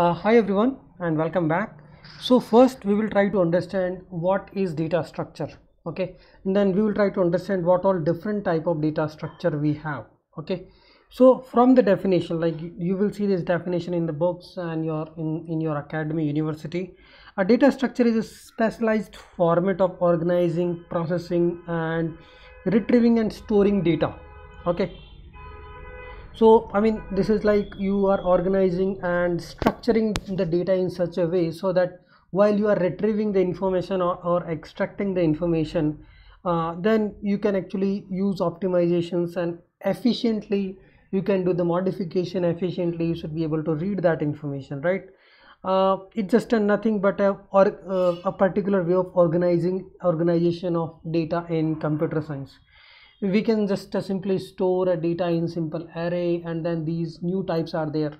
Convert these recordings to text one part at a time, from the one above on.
Uh, hi everyone and welcome back. So first we will try to understand what is data structure okay and then we will try to understand what all different type of data structure we have okay so from the definition like you will see this definition in the books and your in, in your academy university a data structure is a specialized format of organizing processing and retrieving and storing data okay so i mean this is like you are organizing and structuring the data in such a way so that while you are retrieving the information or, or extracting the information uh, then you can actually use optimizations and efficiently you can do the modification efficiently you should be able to read that information right uh, it's just a nothing but a or uh, a particular way of organizing organization of data in computer science we can just uh, simply store a data in simple array and then these new types are there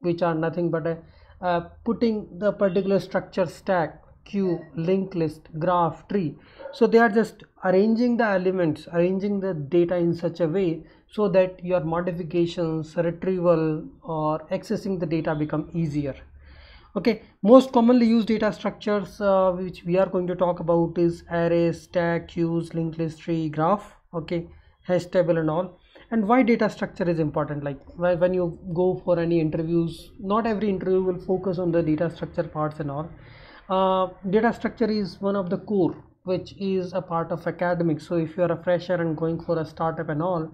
which are nothing but a, uh, putting the particular structure stack queue linked list graph tree so they are just arranging the elements arranging the data in such a way so that your modifications retrieval or accessing the data become easier okay most commonly used data structures uh, which we are going to talk about is array stack queues linked list tree graph okay hash table and all and why data structure is important like when you go for any interviews not every interview will focus on the data structure parts and all uh, data structure is one of the core which is a part of academics so if you are a fresher and going for a startup and all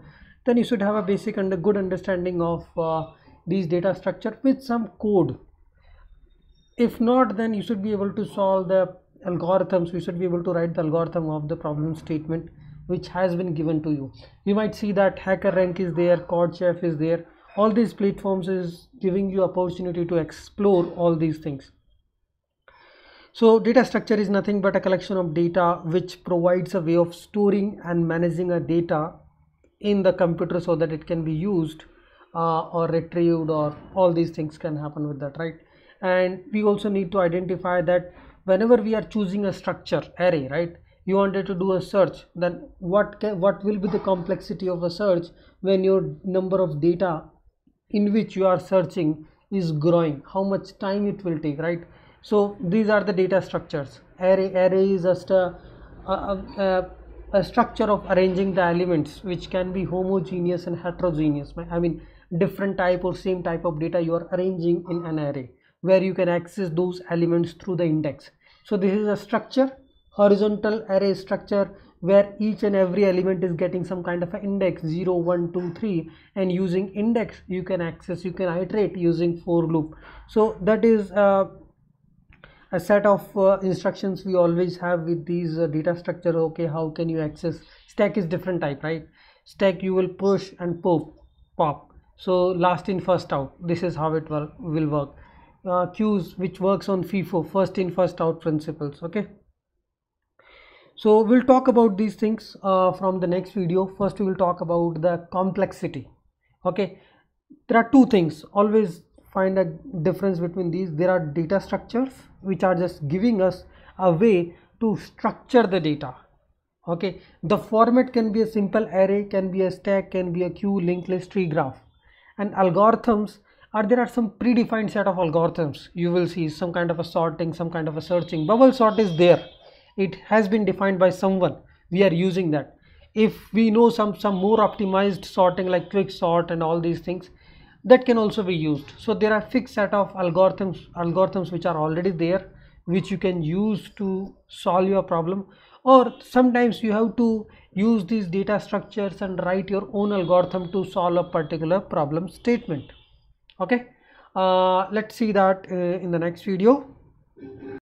then you should have a basic and a good understanding of uh, these data structure with some code if not then you should be able to solve the algorithms you should be able to write the algorithm of the problem statement which has been given to you you might see that hacker rank is there CodeChef is there all these platforms is giving you opportunity to explore all these things so data structure is nothing but a collection of data which provides a way of storing and managing a data in the computer so that it can be used uh, or retrieved or all these things can happen with that right and we also need to identify that whenever we are choosing a structure array right you wanted to do a search then what can, what will be the complexity of a search when your number of data in which you are searching is growing how much time it will take right so these are the data structures array array is just a, a, a, a structure of arranging the elements which can be homogeneous and heterogeneous i mean different type or same type of data you are arranging in an array where you can access those elements through the index so this is a structure horizontal array structure where each and every element is getting some kind of an index 0 1 2 3 and using index you can access you can iterate using for loop so that is uh, a set of uh, instructions we always have with these uh, data structure okay how can you access stack is different type right stack you will push and pop pop so last in first out this is how it will, work uh, queues which works on FIFO first in first out principles okay so we'll talk about these things uh, from the next video first we will talk about the complexity okay there are two things always find a difference between these there are data structures which are just giving us a way to structure the data okay the format can be a simple array can be a stack can be a queue linked list tree graph and algorithms are there are some predefined set of algorithms you will see some kind of a sorting some kind of a searching bubble sort is there it has been defined by someone we are using that if we know some some more optimized sorting like quick sort and all these things that can also be used so there are fixed set of algorithms algorithms which are already there which you can use to solve your problem or sometimes you have to use these data structures and write your own algorithm to solve a particular problem statement okay uh, let's see that uh, in the next video